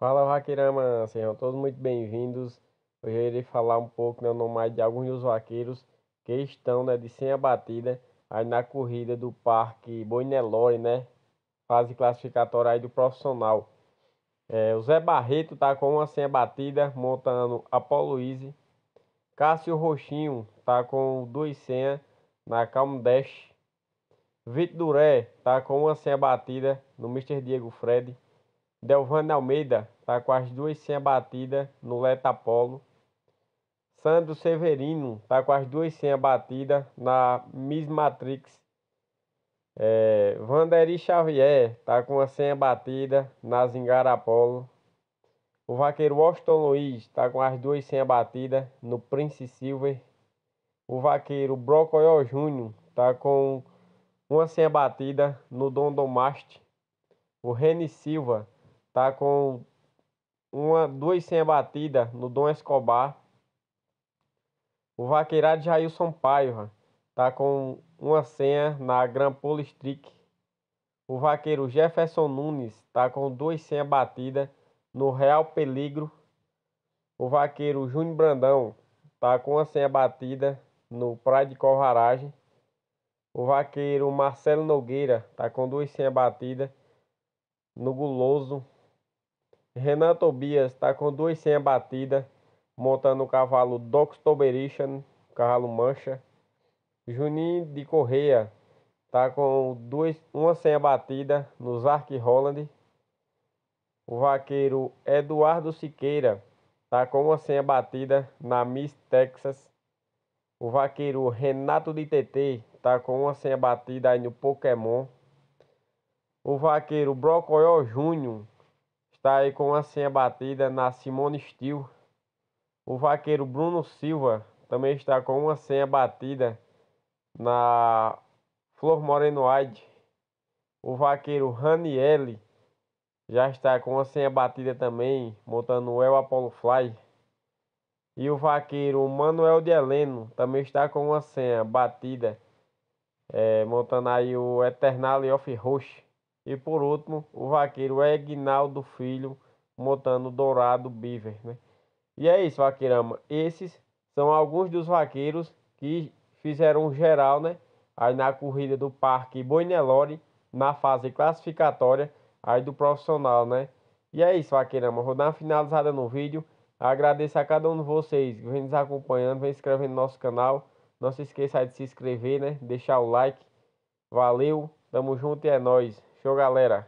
Fala, Vaqueirama! Sejam todos muito bem-vindos. Hoje eu irei falar um pouco né, no mais de alguns dos vaqueiros que estão né, de sem abatida aí na corrida do Parque Boinelore, né? Fase classificatória aí do profissional. É, o Zé Barreto tá com uma sem abatida, montando a Easy. Cássio Roxinho tá com duas senhas na Calm Dash. Vitor Duré tá com uma senha batida no Mr. Diego Fred. Delvan Almeida está com as duas sem a batida no Letapolo. Sandro Severino está com as duas sem a batida na Miss Matrix. É, Vanderi Xavier está com a senha batida na Zingarapolo. O vaqueiro Washington Luiz está com as duas a batida no Prince Silver. O vaqueiro Brocoyó Júnior está com uma senha batida no Dondomast. O Reni Silva Tá com uma, duas sem batida no Dom Escobar. O vaqueirado Jailson Paiva tá com uma senha na Grampola Streak. O vaqueiro Jefferson Nunes tá com duas senhas batidas no Real Peligro. O vaqueiro Júnior Brandão tá com uma senha batida no Praia de Corvaragem. O vaqueiro Marcelo Nogueira tá com duas senhas batidas no Guloso. Renan Tobias está com duas senhas batidas, montando o cavalo Doxtoberician, cavalo mancha. Juninho de Correia está com duas, uma senha batida no Zark Holland. O vaqueiro Eduardo Siqueira está com uma senha batida na Miss Texas. O vaqueiro Renato de TT está com uma senha batida aí no Pokémon. O vaqueiro Brocoel Júnior está aí com a senha batida na Simone Steel. O vaqueiro Bruno Silva também está com uma senha batida na Flor Moreno Aide. O vaqueiro Ranielli já está com uma senha batida também, montando o El Apollo Fly. E o vaqueiro Manuel de Heleno também está com uma senha batida, é, montando aí o Eternal Off Roche. E por último, o vaqueiro Egnaldo Filho, montando Dourado Beaver, né? E é isso, vaqueirama. Esses são alguns dos vaqueiros que fizeram geral, né? Aí na corrida do Parque Boinelore, na fase classificatória, aí do profissional, né? E é isso, vaqueirama. Vou dar uma finalizada no vídeo. Agradeço a cada um de vocês que vem nos acompanhando, vem se inscrevendo no nosso canal. Não se esqueça de se inscrever, né? Deixar o like. Valeu, tamo junto e é nóis. Show, galera.